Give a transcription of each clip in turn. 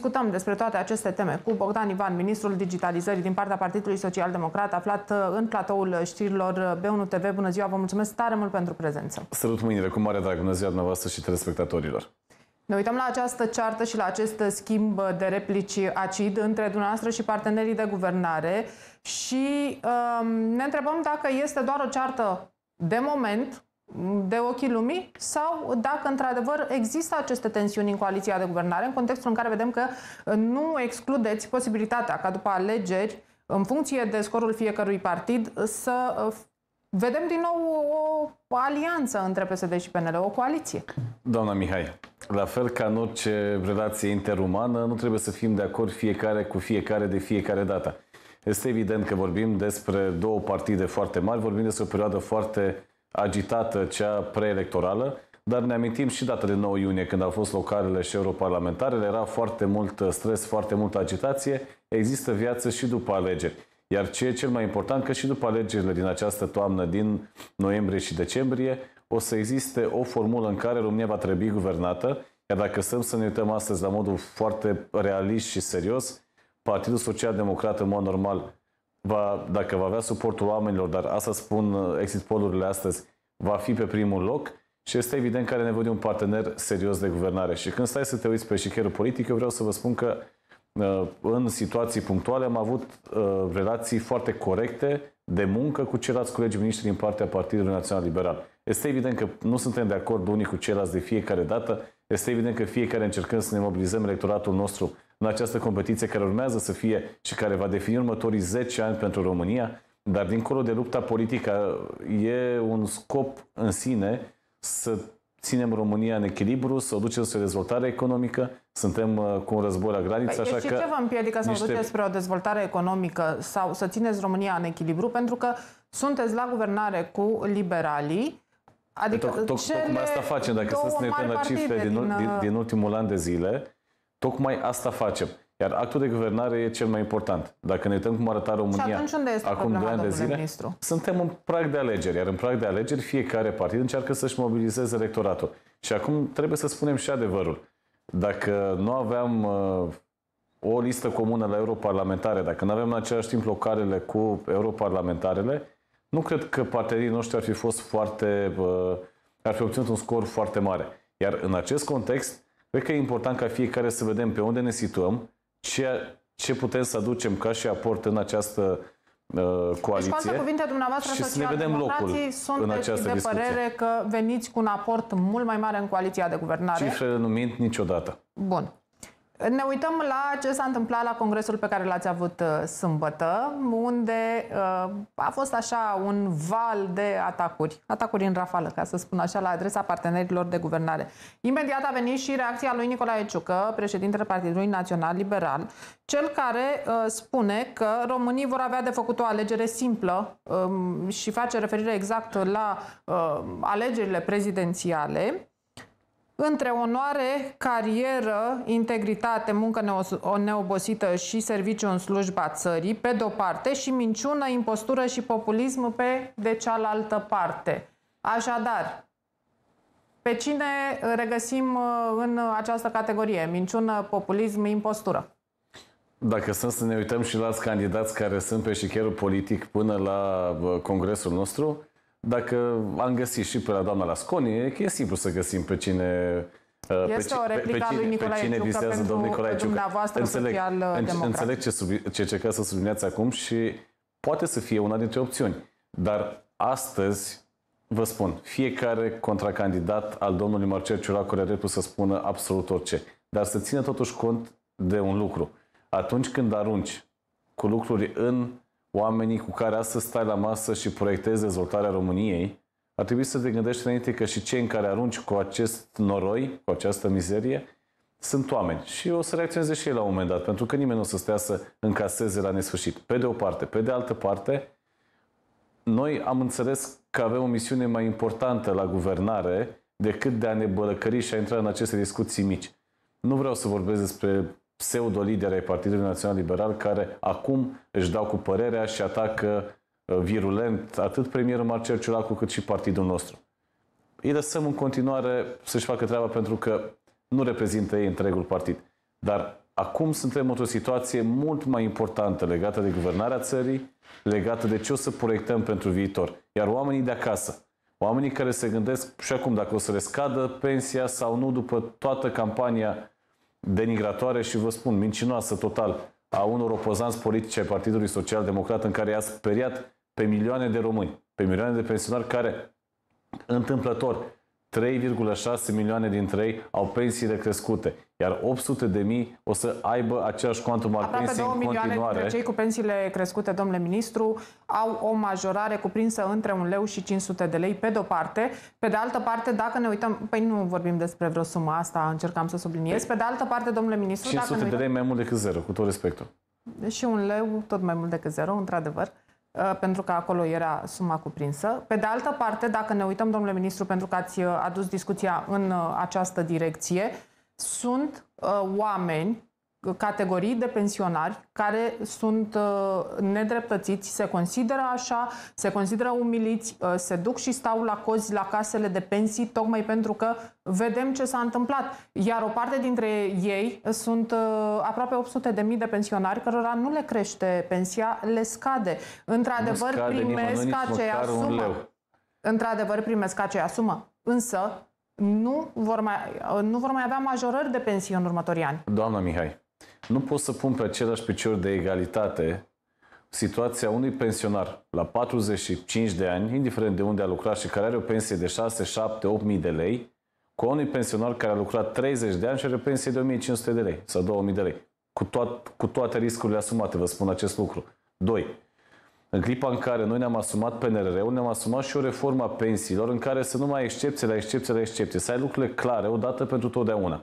Discutăm despre toate aceste teme cu Bogdan Ivan, ministrul digitalizării din partea Partidului Social Democrat, aflat uh, în platoul știrilor uh, B1 TV. Bună ziua, vă mulțumesc tare mult pentru prezență. Salut mâinile, cu mare drag, bună ziua dumneavoastră și telespectatorilor. Ne uităm la această ceartă și la acest schimb de replici acid între dumneavoastră și partenerii de guvernare și um, ne întrebăm dacă este doar o ceartă de moment de ochii lumii sau dacă într-adevăr există aceste tensiuni în coaliția de guvernare, în contextul în care vedem că nu excludeți posibilitatea ca după alegeri, în funcție de scorul fiecărui partid, să eh, vedem din nou o alianță între PSD și PNL, o coaliție. Doamna Mihai, la fel ca în orice relație interumană, nu trebuie să fim de acord fiecare cu fiecare de fiecare dată. Este evident că vorbim despre două partide foarte mari, vorbim despre o perioadă foarte agitată, cea preelectorală, dar ne amintim și data de 9 iunie, când au fost localele și europarlamentarele, era foarte mult uh, stres, foarte multă agitație, există viață și după alegeri. Iar ce e cel mai important, că și după alegerile din această toamnă, din noiembrie și decembrie, o să existe o formulă în care România va trebui guvernată, iar dacă stăm să ne uităm astăzi la modul foarte realist și serios, Partidul Social Democrat în mod normal va, dacă va avea suportul oamenilor, dar asta spun uh, exit polurile astăzi, va fi pe primul loc și este evident că are nevoie de un partener serios de guvernare. Și când stai să te uiți pe șicherul politic, eu vreau să vă spun că uh, în situații punctuale am avut uh, relații foarte corecte de muncă cu ceilalți colegi miniștri din partea Partidului Național Liberal. Este evident că nu suntem de acord unii cu ceilalți de fiecare dată, este evident că fiecare încercând să ne mobilizăm electoratul nostru în această competiție care urmează să fie și care va defini următorii 10 ani pentru România, dar dincolo de lupta politică, e un scop în sine să ținem România în echilibru, să o ducem spre dezvoltare economică. Suntem uh, cu un război la graniță, păi, așa și deci, că... ce vă împiedică să niște... vă duceți spre o dezvoltare economică sau să țineți România în echilibru? Pentru că sunteți la guvernare cu liberalii, Adică toc, toc, cele tocmai asta facem, dacă să ne uităm la cifre din, din, uh, din ultimul an de zile, Tocmai asta facem. Iar actul de guvernare e cel mai important. Dacă ne uităm cum arăta România și unde este acum 2 ani de zile, ministru? suntem în prag de alegeri, iar în prag de alegeri fiecare partid încearcă să-și mobilizeze electoratul. Și acum trebuie să spunem și adevărul. Dacă nu aveam uh, o listă comună la europarlamentare, dacă nu aveam în același timp locarele cu europarlamentarele, nu cred că partenerii noștri ar fi fost foarte... Uh, ar fi obținut un scor foarte mare. Iar în acest context, Cred că e important ca fiecare să vedem pe unde ne situăm, ce, ce putem să aducem ca și aport în această uh, coaliție. Deci, cu cuvinte, dumneavoastră, și să ne vedem locul sunt în această de discuție. părere că veniți cu un aport mult mai mare în coaliția de guvernare. Cifrele nu mint niciodată. Bun. Ne uităm la ce s-a întâmplat la congresul pe care l-ați avut uh, sâmbătă, unde uh, a fost așa un val de atacuri, atacuri în rafală, ca să spun așa, la adresa partenerilor de guvernare. Imediat a venit și reacția lui Nicolae Ciucă, președintele Partidului Național Liberal, cel care uh, spune că românii vor avea de făcut o alegere simplă um, și face referire exact la alegerile prezidențiale între onoare, carieră, integritate, muncă neobosită și serviciu în slujba țării, pe de-o parte, și minciună, impostură și populism pe de cealaltă parte. Așadar, pe cine regăsim uh, în această categorie? Minciună, populism, impostură. Dacă sunt să ne uităm și la alți candidați care sunt pe șicherul politic până la uh, congresul nostru, dacă am găsit și pe la doamna Lasconie, că e simplu să găsim pe cine uh, este pe, o replică pe, pe, a lui Nicolae pe cine Ciucă visează domnul Nicolae Ciucă. Înțeleg, uh, înțeleg ce, sub, ce cerca să subliniați acum și poate să fie una dintre opțiuni. Dar astăzi, vă spun, fiecare contracandidat al domnului Marcel Ciuracu are dreptul să spună absolut orice. Dar să țină totuși cont de un lucru. Atunci când arunci cu lucruri în oamenii cu care astăzi stai la masă și proiectezi dezvoltarea României, ar trebui să te gândești înainte că și cei în care arunci cu acest noroi, cu această mizerie, sunt oameni și o să reacționeze și ei la un moment dat, pentru că nimeni nu o să stea să încaseze la nesfârșit. Pe de o parte. Pe de altă parte, noi am înțeles că avem o misiune mai importantă la guvernare decât de a ne bălăcări și a intra în aceste discuții mici. Nu vreau să vorbesc despre pseudolideri ai Partidului Național Liberal care acum își dau cu părerea și atacă uh, virulent atât premierul Marcel Ciolacu cât și partidul nostru. Îi lăsăm în continuare să-și facă treaba pentru că nu reprezintă ei întregul partid. Dar acum suntem într-o situație mult mai importantă legată de guvernarea țării, legată de ce o să proiectăm pentru viitor. Iar oamenii de acasă, oamenii care se gândesc și acum dacă o să le scadă pensia sau nu după toată campania denigratoare și vă spun, mincinoasă total a unor opozanți politici ai Partidului Social Democrat în care i-a speriat pe milioane de români, pe milioane de pensionari care, întâmplător, 3,6 milioane dintre ei au pensiile crescute. Iar 800 de mii o să aibă aceeași cuantum al Aproape pensii 2 în continuare. milioane dintre cei cu pensiile crescute, domnule ministru, au o majorare cuprinsă între un leu și 500 de lei, pe de-o parte. Pe de altă parte, dacă ne uităm, păi nu vorbim despre vreo sumă asta, încercam să subliniez. Păi pe de altă parte, domnule ministru, 500 dacă ne uităm, de lei mai mult decât zero, cu tot respectul. Și deci un leu tot mai mult decât zero, într-adevăr uh, pentru că acolo era suma cuprinsă. Pe de altă parte, dacă ne uităm, domnule ministru, pentru că ați uh, adus discuția în uh, această direcție, sunt uh, oameni, uh, categorii de pensionari care sunt uh, nedreptățiți, se consideră așa, se consideră umiliți, uh, se duc și stau la cozi la casele de pensii, tocmai pentru că vedem ce s-a întâmplat. Iar o parte dintre ei sunt uh, aproape 800 de mii de pensionari cărora nu le crește pensia, le scade. Într-adevăr, primesc nimeni, aceea sumă. Într-adevăr, primesc aceea sumă. Însă, nu vor mai, nu vor mai avea majorări de pensie în următorii ani. Doamna Mihai, nu pot să pun pe același picior de egalitate situația unui pensionar la 45 de ani, indiferent de unde a lucrat și care are o pensie de 6, 7, 8 mii de lei, cu unui pensionar care a lucrat 30 de ani și are o pensie de 1500 de lei sau 2000 de lei. Cu, toat, cu toate riscurile asumate, vă spun acest lucru. 2. În clipa în care noi ne-am asumat PNRR-ul, ne-am asumat și o reformă a pensiilor în care să nu mai excepție la excepție la excepție, să ai lucrurile clare odată pentru totdeauna.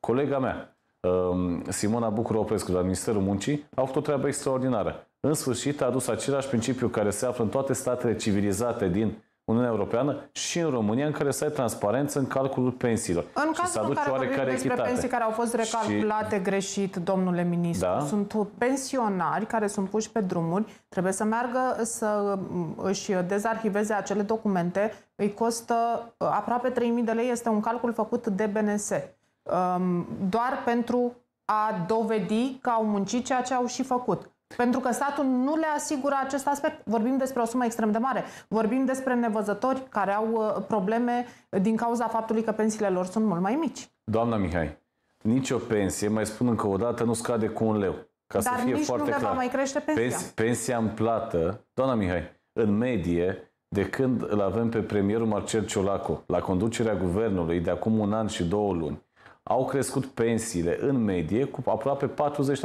Colega mea, um, Simona Bucur Oprescu, de la Ministerul Muncii, a făcut o treabă extraordinară. În sfârșit a adus același principiu care se află în toate statele civilizate din Uniunea Europeană și în România, în care să ai transparență în calculul pensiilor. În și cazul în care vorbim despre echitate. pensii care au fost recalculate și... greșit, domnule ministru, da? sunt pensionari care sunt puși pe drumuri, trebuie să meargă să mm, își dezarhiveze acele documente, îi costă uh, aproape 3.000 de lei, este un calcul făcut de BNS, um, doar pentru a dovedi că au muncit ceea ce au și făcut. Pentru că statul nu le asigură acest aspect. Vorbim despre o sumă extrem de mare. Vorbim despre nevăzători care au uh, probleme din cauza faptului că pensiile lor sunt mult mai mici. Doamna Mihai, nicio pensie, mai spun încă o dată, nu scade cu un leu. Ca Dar să fie nici foarte nu clar. mai crește pensia. Pens, pensia în plată, doamna Mihai, în medie, de când îl avem pe premierul Marcel Ciolacu la conducerea guvernului de acum un an și două luni, au crescut pensiile în medie cu aproape 40%,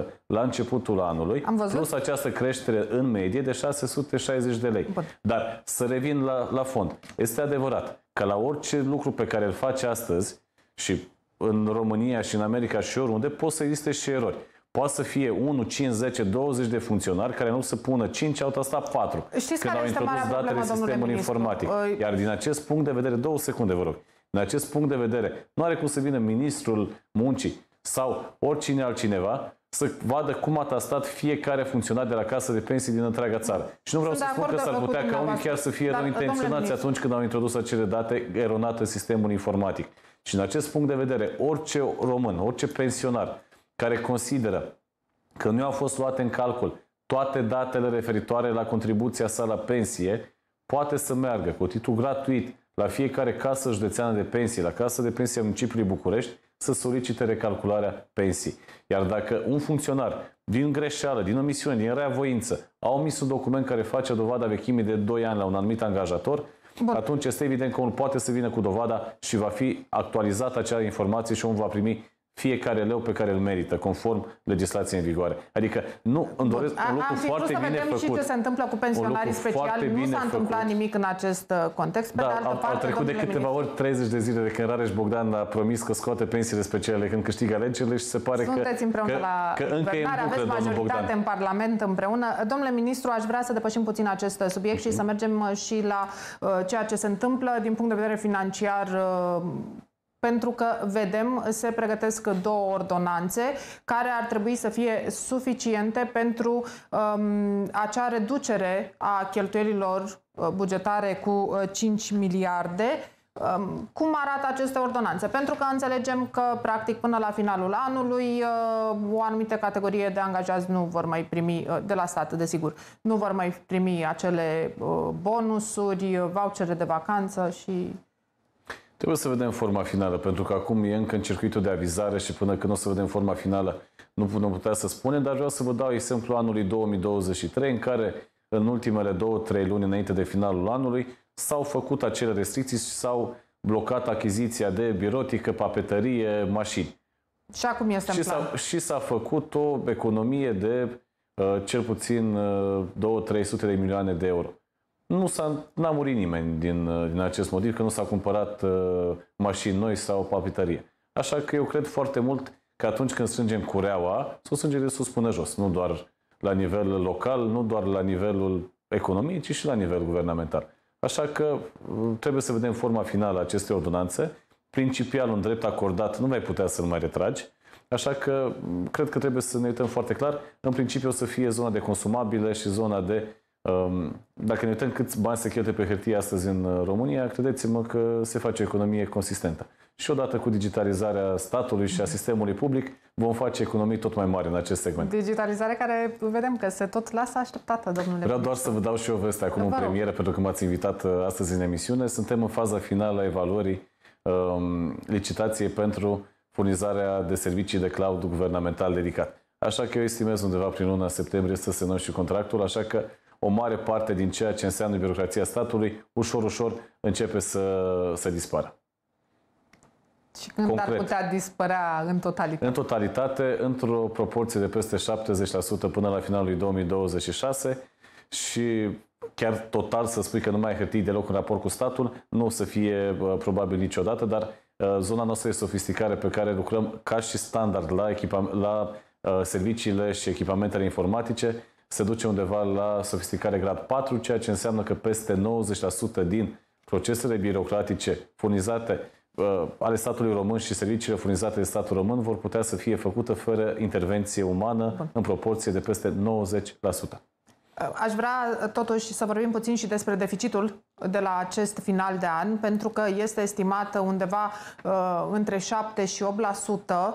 13% la începutul anului, Am văzut. plus această creștere în medie de 660 de lei. Bun. Dar să revin la, la fond. Este adevărat că la orice lucru pe care îl faci astăzi și în România și în America și oriunde, pot să existe și erori. Poate să fie 1, 5, 10, 20 de funcționari care nu să pună 5, au tastat 4 Știți când care au introdus datele sistemului sistemul informatic. Iar din acest punct de vedere, două secunde vă rog, în acest punct de vedere, nu are cum să vină ministrul muncii sau oricine altcineva să vadă cum a tastat fiecare funcționar de la casă de pensii din întreaga țară. Și nu vreau Sunt să spun că s-ar putea ca unii chiar să fie Dar, intenționați atunci când au introdus acele date eronate în sistemul informatic. Și în acest punct de vedere, orice român, orice pensionar care consideră că nu au fost luate în calcul toate datele referitoare la contribuția sa la pensie, poate să meargă cu titlu gratuit la fiecare casă județeană de pensii, la casă de Pensie a Municipiului București, să solicite recalcularea pensii. Iar dacă un funcționar, din greșeală, din omisiune, din rea voință, a omis un document care face dovada vechimii de 2 ani la un anumit angajator, Bun. atunci este evident că unul poate să vină cu dovada și va fi actualizată acea informație și omul va primi fiecare leu pe care îl merită, conform legislației în vigoare. Adică nu îmi doresc un lucru Am fi foarte să vedem și ce se întâmplă cu pensionarii speciali. Nu s-a întâmplat făcut. nimic în acest uh, context. Pe da, de altă a, parte, a trecut de câteva ministru. ori 30 de zile de când Rareș Bogdan a promis că scoate pensiile speciale când câștigă alegerile și se pare Sunteți că, împreună că, la că încă e în bucă, aveți majoritate Bogdan. în Parlament împreună. Domnule ministru, aș vrea să depășim puțin acest subiect mm-hmm. și mhm. să mergem uh, și la uh, ceea ce se întâmplă din punct de vedere financiar uh, pentru că vedem, se pregătesc două ordonanțe care ar trebui să fie suficiente pentru um, acea reducere a cheltuielilor uh, bugetare cu 5 uh, miliarde. Um, cum arată aceste ordonanțe? Pentru că înțelegem că, practic, până la finalul anului, uh, o anumită categorie de angajați nu vor mai primi, uh, de la stat, desigur, nu vor mai primi acele uh, bonusuri, vouchere de vacanță și Trebuie să vedem forma finală, pentru că acum e încă în circuitul de avizare și până când o să vedem forma finală nu putem putea să spunem, dar vreau să vă dau exemplu anului 2023 în care în ultimele două, trei luni înainte de finalul anului s-au făcut acele restricții și s-au blocat achiziția de birotică, papetărie, mașini. Și acum este și în plan. Și s-a făcut o economie de uh, cel puțin uh, 2-300 de milioane de euro nu s-a, n-a murit nimeni din, uh, din acest motiv, că nu s-a cumpărat uh, mașini noi sau papitărie. Așa că eu cred foarte mult că atunci când strângem cureaua, să o strângem de sus până jos, nu doar la nivel local, nu doar la nivelul economiei, ci și la nivel guvernamental. Așa că uh, trebuie să vedem forma finală a acestei ordonanțe. Principial, un drept acordat nu mai putea să-l mai retragi, așa că uh, cred că trebuie să ne uităm foarte clar. În principiu o să fie zona de consumabile și zona de dacă ne uităm câți bani se cheltuie pe hârtie astăzi în uh, România, credeți-mă că se face o economie consistentă. Și odată cu digitalizarea statului și a sistemului public, vom face economii tot mai mari în acest segment. Digitalizare care vedem că se tot lasă așteptată, domnule. Vreau doar să vă dau și o veste acum în premieră, pentru că m-ați invitat uh, astăzi în emisiune. Suntem în faza finală a evaluării um, licitației pentru furnizarea de servicii de cloud guvernamental dedicat. Așa că eu estimez undeva prin luna septembrie să se și contractul, așa că o mare parte din ceea ce înseamnă birocrația statului, ușor, ușor începe să, să dispară. Și când Concret. ar putea dispărea în totalitate? În totalitate, într-o proporție de peste 70% până la finalul 2026 și chiar total să spui că nu mai ai hârtii deloc în raport cu statul, nu o să fie uh, probabil niciodată, dar uh, zona noastră de sofisticare pe care lucrăm ca și standard la, echipa, la uh, serviciile și echipamentele informatice se duce undeva la sofisticare grad 4, ceea ce înseamnă că peste 90% din procesele birocratice furnizate uh, ale statului român și serviciile furnizate de statul român vor putea să fie făcute fără intervenție umană Bun. în proporție de peste 90%. Aș vrea uh, totuși să vorbim puțin și despre deficitul de la acest final de an, pentru că este estimată undeva uh, între 7 și 8%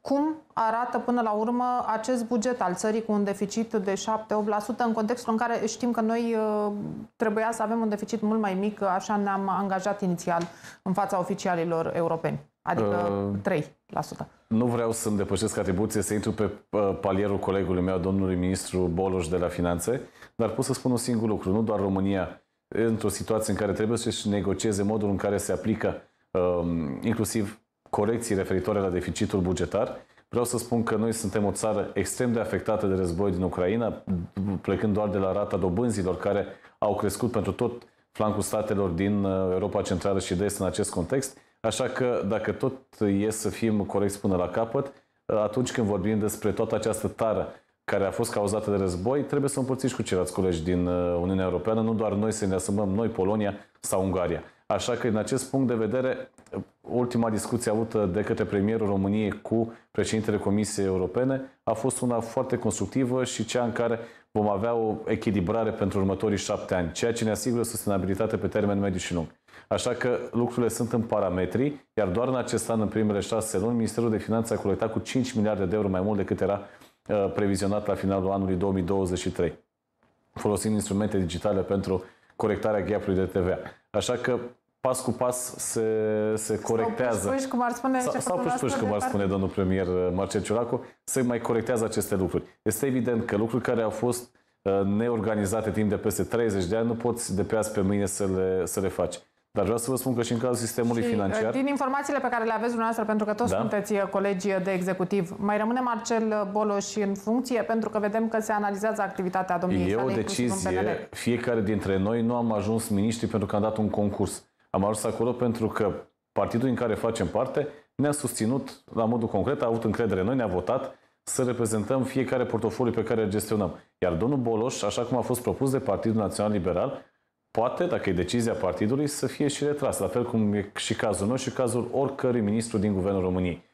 cum arată până la urmă acest buget al țării cu un deficit de 7-8% în contextul în care știm că noi uh, trebuia să avem un deficit mult mai mic, așa ne-am angajat inițial în fața oficialilor europeni, adică uh, 3%. Nu vreau să-mi depășesc atribuție, să intru pe uh, palierul colegului meu, domnului ministru Boloș de la Finanțe, dar pot să spun un singur lucru, nu doar România, într-o situație în care trebuie să-și negocieze modul în care se aplică um, inclusiv corecții referitoare la deficitul bugetar. Vreau să spun că noi suntem o țară extrem de afectată de război din Ucraina, plecând doar de la rata dobânzilor care au crescut pentru tot flancul statelor din uh, Europa Centrală și de Est în acest context. Așa că dacă tot e să fim corecți până la capăt, uh, atunci când vorbim despre toată această tară care a fost cauzată de război, trebuie să împărțiți cu ceilalți colegi din uh, Uniunea Europeană, nu doar noi să ne asumăm, noi, Polonia sau Ungaria. Așa că, din acest punct de vedere, ultima discuție avută de către premierul României cu președintele Comisiei Europene a fost una foarte constructivă și cea în care vom avea o echilibrare pentru următorii șapte ani, ceea ce ne asigură sustenabilitate pe termen mediu și lung. Așa că lucrurile sunt în parametri, iar doar în acest an, în primele șase luni, Ministerul de Finanțe a colectat cu 5 miliarde de euro mai mult decât era uh, previzionat la finalul anului 2023, folosind instrumente digitale pentru corectarea gapului de TVA. Așa că pas cu pas se, se corectează. Sau puși, cum ar spune, sau, sau puși, puși, cum ar spune domnul premier uh, Marcel Ciuracu, se mai corectează aceste lucruri. Este evident că lucruri care au fost uh, neorganizate timp de peste 30 de ani nu poți de pe azi pe mâine să le, să le faci. Dar vreau să vă spun că și în cazul sistemului și uh, financiar... Din informațiile pe care le aveți dumneavoastră, pentru că toți da? sunteți colegi de executiv, mai rămâne Marcel Boloș în funcție? Pentru că vedem că se analizează activitatea domniei E o decizie. Fiecare dintre noi nu am ajuns miniștri pentru că am dat un concurs. Am ajuns acolo pentru că partidul în care facem parte ne-a susținut la modul concret, a avut încredere în noi, ne-a votat să reprezentăm fiecare portofoliu pe care îl gestionăm. Iar domnul Boloș, așa cum a fost propus de Partidul Național Liberal, poate, dacă e decizia partidului, să fie și retras, la fel cum e și cazul nostru și cazul oricărui ministru din Guvernul României.